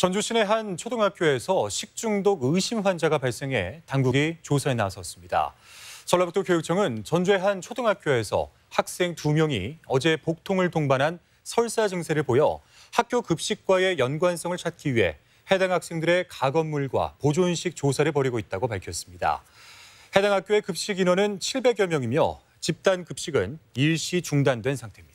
전주시내 한 초등학교에서 식중독 의심 환자가 발생해 당국이 조사에 나섰습니다. 전라북도 교육청은 전주의 한 초등학교에서 학생 2명이 어제 복통을 동반한 설사 증세를 보여 학교 급식과의 연관성을 찾기 위해 해당 학생들의 가건물과 보존식 조사를 벌이고 있다고 밝혔습니다. 해당 학교의 급식 인원은 700여 명이며 집단 급식은 일시 중단된 상태입니다.